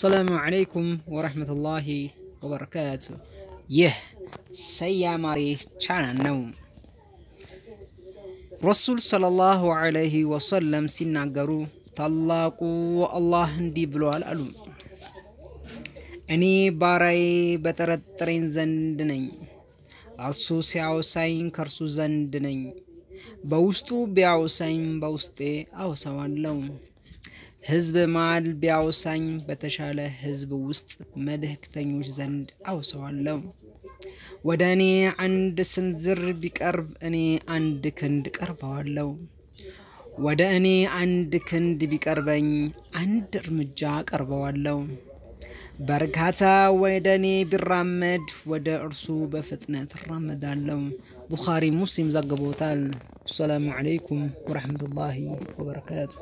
ሰላሙ አለይኩም ወረህመቱላሂ ወበረካቱ። ይህ ሰያማሪ ቻናል ነው። ረሱል ሰለላሁ ዐለይሂ ወሰለም ሲናገሩ ታላቁ አላህ እንዲህ ብለዋል አሉ። እኔ ባራዬ በጠረጠረኝ ዘንድ ነኝ፣ እርሱ ሲያወሳኝ ከእርሱ ዘንድ ነኝ፣ በውስጡ ቢያወሳኝ በውስጤ አወሳዋለሁ። ህዝብ መሃል ቢያውሳኝ በተሻለ ህዝብ ውስጥ መልእክተኞች ዘንድ አውሰዋለሁ። ወደ እኔ አንድ ስንዝር ቢቀርብ እኔ አንድ ክንድ ቀርበዋለሁ። ወደ እኔ አንድ ክንድ ቢቀርበኝ አንድ እርምጃ ቀርበዋለሁ። በርካታ ወደ እኔ ቢራመድ ወደ እርሱ በፍጥነት እራመዳለሁ። ቡኻሪ ሙስሊም ዘግቦታል። አሰላሙ አለይኩም ወረሕመቱላሂ ወበረካቱ።